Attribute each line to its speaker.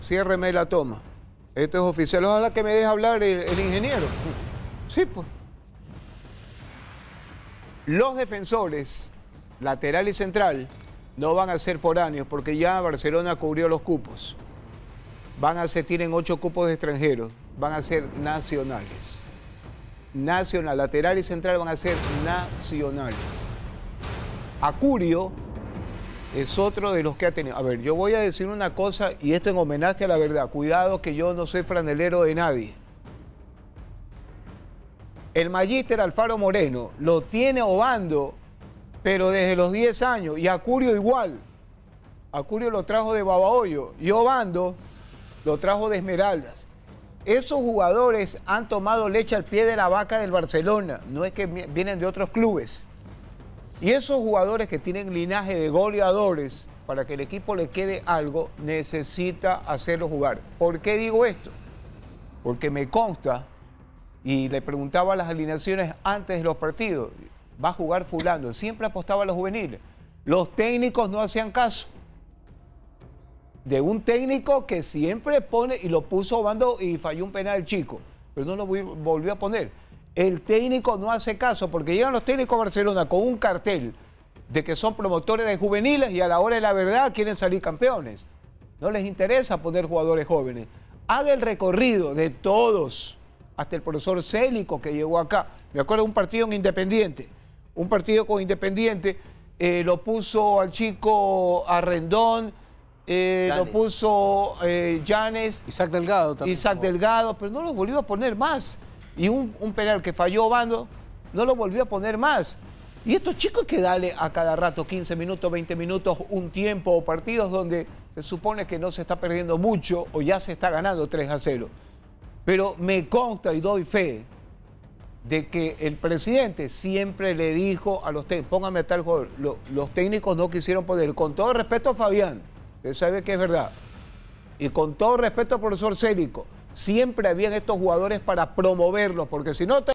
Speaker 1: ciérreme la toma. Esto es oficial. Ojalá que me deje hablar el, ingeniero. Sí, pues. Los defensores, lateral y central, no van a ser foráneos porque ya Barcelona cubrió los cupos. Van a ser, tienen ocho cupos de extranjeros, van a ser nacionales. Nacional, lateral y central van a ser nacionales. Acurio es otro de los que ha tenido. A ver, yo voy a decir una cosa y esto en homenaje a la verdad. Cuidado que yo no soy franelero de nadie. El magíster Alfaro Moreno lo tiene Obando, pero desde los 10 años. Y Acurio igual. Acurio lo trajo de Babahoyo y Obando lo trajo de Esmeraldas. Esos jugadores han tomado leche al pie de la vaca del Barcelona. No es que vienen de otros clubes. Y esos jugadores que tienen linaje de goleadores, para que el equipo le quede algo, necesita hacerlo jugar. ¿Por qué digo esto? Porque me consta, y le preguntaba las alineaciones antes de los partidos, va a jugar fulano, siempre apostaba a los juveniles. Los técnicos no hacían caso. De un técnico que siempre pone, y lo puso bando y falló un penal chico, pero no lo volvió a poner el técnico no hace caso, porque llegan los técnicos a Barcelona con un cartel de que son promotores de juveniles y a la hora de la verdad quieren salir campeones. No les interesa poner jugadores jóvenes. Haga el recorrido de todos, hasta el profesor Célico que llegó acá. Me acuerdo de un partido en Independiente, un partido con Independiente, eh, lo puso al chico Arrendón, eh, lo puso Yanes, eh, Isaac Delgado también. Isaac Delgado, pero no lo volvió a poner más. Y un, penal que falló Bando no lo volvió a poner más. Y estos chicos que dale a cada rato 15 minutos, 20 minutos, un tiempo o partidos donde se supone que no se está perdiendo mucho o ya se está ganando 3 a 0. Pero me consta y doy fe de que el presidente siempre le dijo a los técnicos, póngame a tal jugador, los técnicos no quisieron poder Con todo respeto a Fabián, él sabe que es verdad. Y con todo respeto al profesor Célico, siempre habían estos jugadores para promoverlos, porque si no te